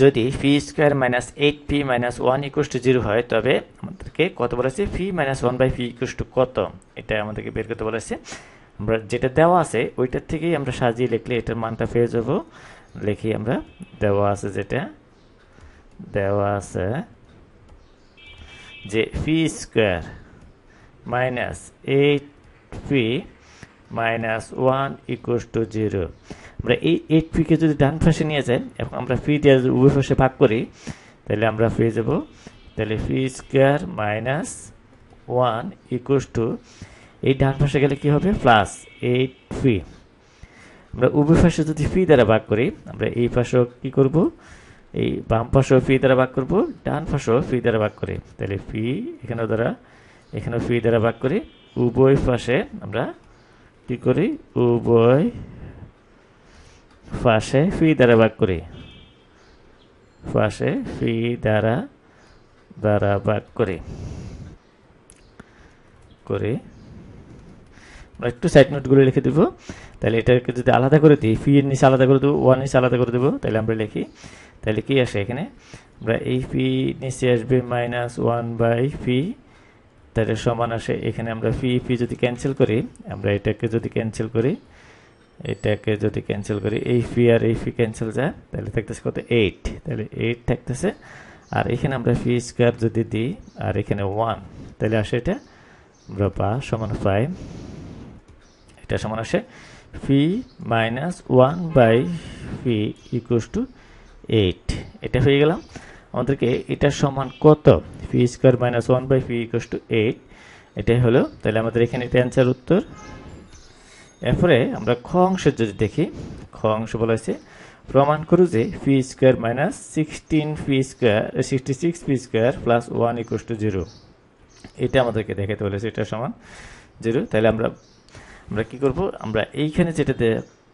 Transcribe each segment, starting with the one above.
যদি phi square minus eight P minus one equals to zero হয় তবে আমাদেরকে কত বলেছে phi minus one by phi equals to কত এটা আমাদেরকে বের করতে বলেছে আমরা যেটা দেওয়া আছে ওইটার থেকেই আমরা সাজিয়ে লিখলে এটার মানটা পেয়ে যাবো লিখি আমরা দেওয়া আছে যেটা দেওয়া আছে যে phi square minus eight phi minus one equals to zero আমরা এই এইট পিকে যদি ডান পাশে নিয়ে যাই এবং আমরা ফি দিয়ে উভয় পাশে ভাগ করি তাহলে আমরা পেয়ে যাব তাহলে phi square minus one equals to এই ডান পাশে গেলে কী হবে প্লাস এইট ফি আমরা উভয় পাশে যদি ফি দ্বারা ভাগ করি আমরা এই পাশেও কী করব এই বাম পাশেও ফি দ্বারা ভাগ করব ডান পাশেও ফি দ্বারা ভাগ করি তাহলে ফি এখানেও দ্বারা এখানেও ফি দ্বারা ভাগ করি উভয় পাশে আমরা কি করি উভয় ফাঁসে ফি দ্বারা ভাগ করি ফাঁসে ফি দ্বারা দ্বারা ভাগ করি করে একটু সাইড নোটগুলো লিখে দেবো তাহলে এটাকে যদি আলাদা করে দিই ফি এর নিচে আলাদা করে দেবো ওয়ান নিচে আলাদা করে দেবো তাহলে আমরা লিখি তাহলে কি আসে এখানে আমরা এই ফি নিচে আসবে মাইনাস ওয়ান বাই ফি তাহলে সমান আসে এখানে আমরা ফি ফি যদি ক্যান্সেল করি আমরা এটাকে যদি ক্যান্সেল করি এটাকে যদি ক্যান্সেল করি এই ফি আর এই ফি ক্যান্সেল যায় তাহলে থাকতেছে কত এইট তাহলে এইট থাকতেছে আর এখানে আমরা ফি স্কোয়ার যদি দিই আর এখানে ওয়ান তাহলে আসে এটা আমরা বা সমান ফাইভ এটা সমান আসে phi minus one by phi equals to eight এটা হয়ে গেলাম আমাদেরকে এটা সমান কত phi square minus one by phi equals to eight এটাই হলো তাহলে আমাদের এখানে এটা অ্যান্সার উত্তর এরপরে আমরা খ অংশ যদি দেখি খ অংশ বলা হয়েছে প্রমাণ করো যে phi square minus sixteen phi square sixty six phi square plus one equals to zero এটা আমাদেরকে দেখাতে বলেছে এটা সমান জিরো তাহলে আমরা আমরা কি করব আমরা এইখানে যেটাতে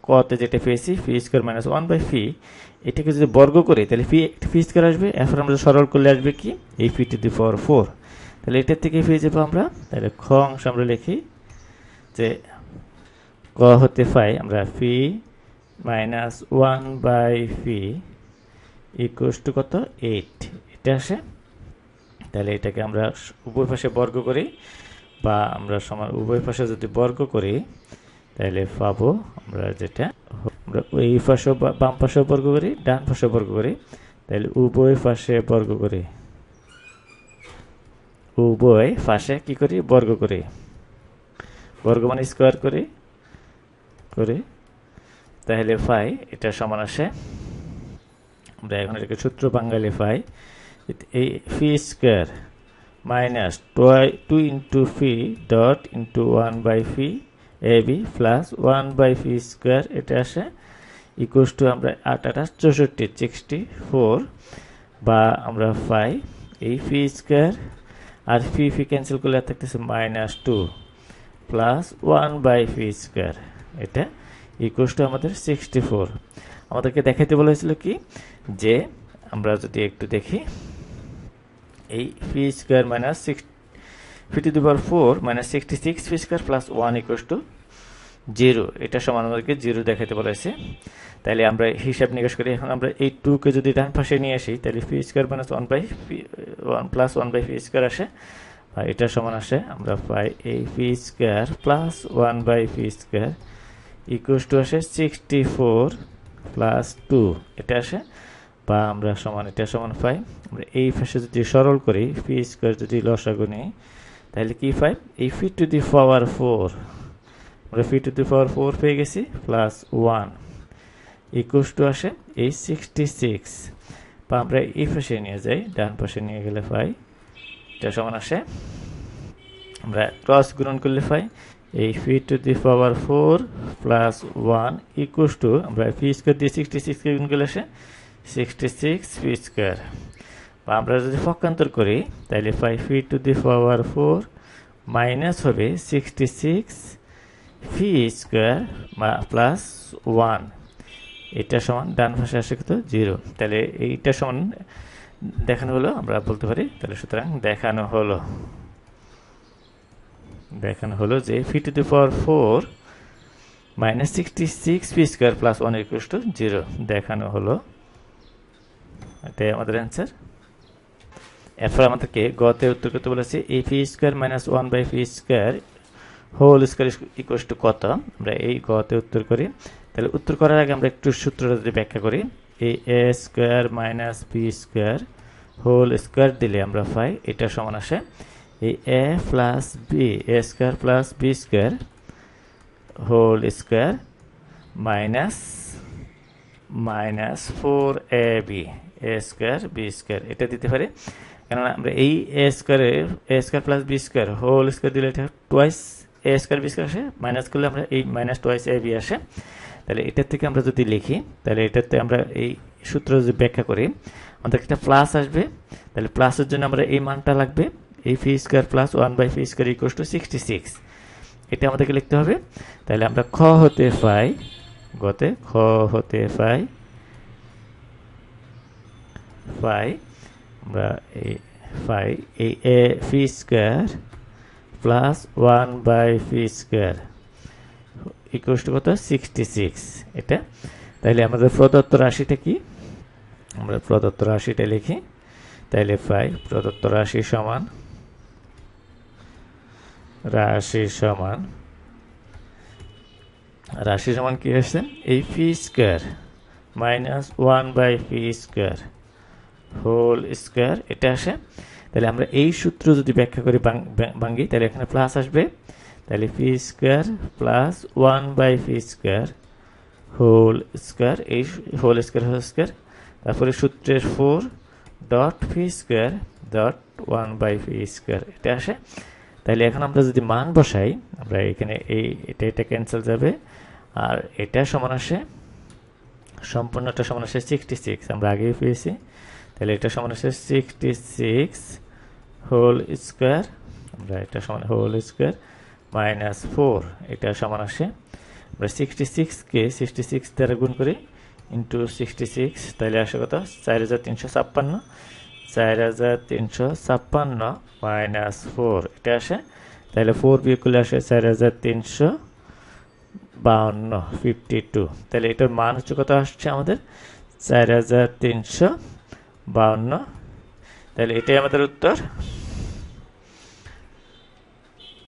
কতে যেটা পেয়েছি phi square minus one by phi এটাকে যদি বর্গ করে তাহলে ফি ফি স্কোয়ার আসবে এখন আমরা সরল করলে আসবে কি এই phi to the four four তাহলে এটার থেকে ফিরে যাবো আমরা তাহলে খ অংশ আমরা লিখি যে ক হতে পাই আমরা phi minus one by phi equals to কত এইট এটা আসে তাহলে এটাকে আমরা উভয় পাশে বর্গ করি বা আমরা সমান উভয় পাশে যদি বর্গ করি তাহলে পাবো আমরা যেটা আমরা এই পাশে বাম পাশে বর্গ করি ডান পাশে বর্গ করি তাহলে উভয় পাশে বর্গ করি উভয় পাশে কি করি বর্গ করি বর্গ মানে স্কোয়ার করি করি তাহলে ফাই এটা সমান আসে আমরা এখন এটাকে সূত্র বাঙালি ফাই এই phi square minus two into phi dot into one by phi A B plus one by P square এটা আসে ইকুয়াস টু আমরা আট আঠাশ চৌষট্টি সিক্সটি ফোর বা আমরা পাই এই পি স্কোয়ার আর পি ফি ক্যান্সেল করলে থাকতেছে minus two plus one by P square এটা ইকুয়াস টু আমাদের সিক্সটি ফোর আমাদেরকে দেখাতে বলা হয়েছিল কি যে আমরা যদি একটু দেখি এই P square minus six phi to power four minus sixty six phi square plus one equals to zero এটা সমান আমাদেরকে জিরো দেখাতে বলেছে তাহলে আমরা হিসাব নিকাশ করি এখন আমরা এই টুকে যদি ডান পাশে নিয়ে আসি তাহলে phi square minus one by phi one plus one by phi square আসে আর এটা সমান আসে আমরা পাই এই phi square plus one by phi square equal to আসে সিক্সটি ফোর প্লাস টু এটা আসে বা আমরা সমান এটা সমান পাই আমরা এই ফ্যাশে যদি সরল করি ফি স্কোয়ার যদি লসাগু নিই তাহলে কি পাই এই phi to the power four আমরা ফি টু দি পাওয়ার ফোর পেয়ে গেছি প্লাস ওয়ান ইকুশ টু আসে এই সিক্সটি সিক্স বা আমরা এই পাশে নিয়ে যাই ডান পাশে নিয়ে গেলে পাই এটা সমান আসে আমরা ক্রস গ্রহণ করলে পাই এই phi to the power four plus one equals to আমরা ফি স্কোয়ার দিয়ে সিক্সটি সিক্স গুণ করলে আসে সিক্সটি সিক্স ফি স্কোয়ার বা আমরা যদি পক্ষান্তর করি তাহলে five phi to the power four minus হবে sixty six phi square plus one এটা সমান ডান পাশে আসে কিন্তু জিরো তাহলে এইটা সমান দেখানো হলো আমরা বলতে পারি তাহলে সুতরাং দেখানো হলো দেখানো হলো যে phi to the power four minus sixty six phi square plus one equal to zero দেখানো হলো এটাই আমাদের অ্যান্সার এরপর আমাদেরকে গতে উত্তর করতে বলেছে এই phi square minus one by phi square whole square equals to কত আমরা এই গতে উত্তর করি তাহলে উত্তর করার আগে আমরা একটু সূত্রটা যদি ব্যাখ্যা করি এই A square minus B square whole square দিলে আমরা পাই এটা সমান আসে এই A plus B A square plus B square whole square minus minus four A B A square B square এটা দিতে পারি কেননা আমরা এই এ স্কোয়ারের A square plus B square whole square দিলে এটা twice A square B square আসে মাইনাস করলে আমরা এই মাইনাস টোয়াইস এ বি আসে তাহলে এটার থেকে আমরা যদি লিখি তাহলে এটাতে আমরা এই সূত্র যদি ব্যাখ্যা করি আমাদের একটা প্লাস আসবে তাহলে প্লাসের জন্য আমরা এই মানটা লাগবে এই phi square plus one by phi square equal to sixty six এটা আমাদেরকে লিখতে হবে তাহলে আমরা খ হতে পাই গতে খ হতে পাই পাই আমরা ফাই এই এ phi square plus one by phi square ইকুয়েস্ট কত সিক্সটি সিক্স এটা তাইলে আমাদের প্রদত্ত রাশিটা কি আমরা প্রদত্ত রাশিটা লিখি তাইলে ফাই প্রদত্ত রাশি সমান রাশি সমান রাশি সমান কি আসছে এই phi square minus one by phi square whole square এটা আসে তাহলে আমরা এই সূত্র যদি ব্যাখ্যা করি ভাঙ্গি তাহলে এখানে প্লাস আসবে তাহলে phi square plus one by phi square whole square এই হোল স্কোয়ার হোল স্কোয়ার তারপরে সূত্রের four dot phi square dot one by phi square এটা আসে তাহলে এখন আমরা যদি মান বসাই আমরা এখানে এই এটা এটা ক্যান্সেল যাবে আর এটা সমান আসে সম্পূর্ণটা সমান আসে সিক্সটি সিক্স আমরা আগেই পেয়েছি তাহলে এটা সমান হচ্ছে সিক্সটি সিক্স হোল স্কোয়ার আমরা এটা সমান হোল স্কোয়ার মাইনাস ফোর এটা সমান আসে আমরা সিক্সটি সিক্সকে সিক্সটি সিক্স দ্বারা গুণ করি ইন্টু সিক্সটি সিক্স তাহলে আসে কত চার হাজার তিনশো ছাপ্পান্ন চার হাজার তিনশো ছাপ্পান্ন মাইনাস ফোর এটা আসে তাহলে ফোর বিয়ে করলে আসে চার হাজার তিনশো বাউন্ন ফিফটি টু তাহলে এটার মান হচ্ছে কত আসছে আমাদের চার হাজার তিনশো বাউন্ন তাহলে এটাই আমাদের উত্তর